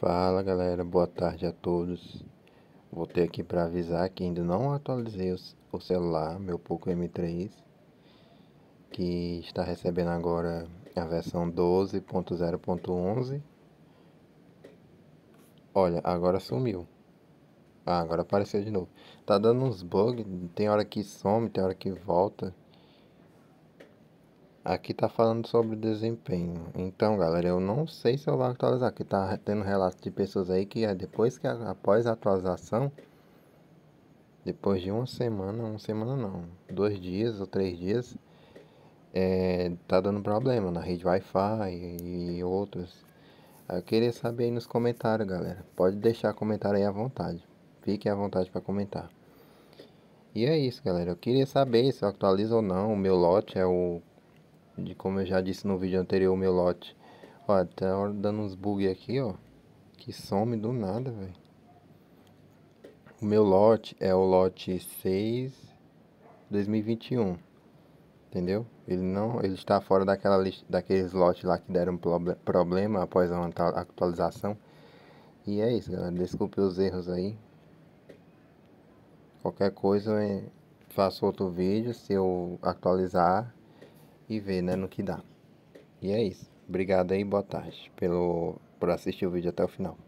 Fala galera, boa tarde a todos. Voltei aqui para avisar que ainda não atualizei o celular, meu Poco M3, que está recebendo agora a versão 12.0.11. Olha, agora sumiu. Ah, agora apareceu de novo. Tá dando uns bugs, tem hora que some, tem hora que volta. Aqui tá falando sobre desempenho. Então, galera, eu não sei se eu vou atualizar. Aqui tá tendo relato de pessoas aí que é depois que após a atualização, depois de uma semana, uma semana não, dois dias ou três dias, é, tá dando problema na rede Wi-Fi e outros. Eu queria saber aí nos comentários, galera. Pode deixar comentário aí à vontade. Fiquem à vontade para comentar. E é isso, galera. Eu queria saber se eu atualizo ou não. O meu lote é o de como eu já disse no vídeo anterior, meu lote. Ó, tá dando uns bugs aqui, ó. Que some do nada, velho. O meu lote é o lote 6 2021. Entendeu? Ele não, ele está fora daquela lista, daqueles lotes lá que deram problema após a atualização. E é isso, galera. Desculpe os erros aí. Qualquer coisa, é, faço outro vídeo se eu atualizar e ver, né, no que dá. E é isso. Obrigado aí, boa tarde pelo, por assistir o vídeo até o final.